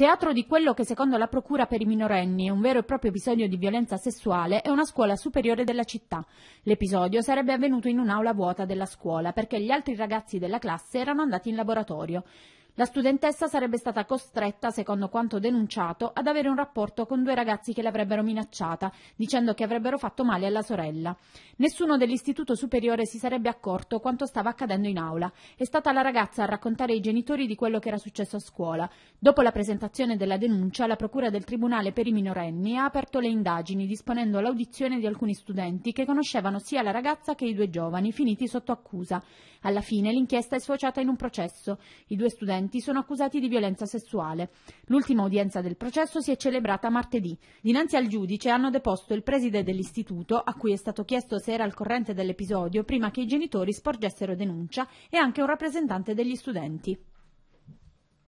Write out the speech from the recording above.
Teatro di quello che secondo la Procura per i minorenni è un vero e proprio episodio di violenza sessuale è una scuola superiore della città. L'episodio sarebbe avvenuto in un'aula vuota della scuola perché gli altri ragazzi della classe erano andati in laboratorio. La studentessa sarebbe stata costretta, secondo quanto denunciato, ad avere un rapporto con due ragazzi che l'avrebbero minacciata, dicendo che avrebbero fatto male alla sorella. Nessuno dell'istituto superiore si sarebbe accorto quanto stava accadendo in aula. È stata la ragazza a raccontare ai genitori di quello che era successo a scuola. Dopo la presentazione della denuncia, la procura del Tribunale per i minorenni ha aperto le indagini, disponendo l'audizione di alcuni studenti che conoscevano sia la ragazza che i due giovani, finiti sotto accusa. Alla fine l'inchiesta è sfociata in un processo. I due studenti inquirenti sono accusati di violenza sessuale. L'ultima udienza del processo si è celebrata martedì. Dinanzi al giudice hanno deposto il preside dell'istituto, a cui è stato chiesto se era al corrente dell'episodio prima che i genitori sporgessero denuncia, e anche un rappresentante degli studenti.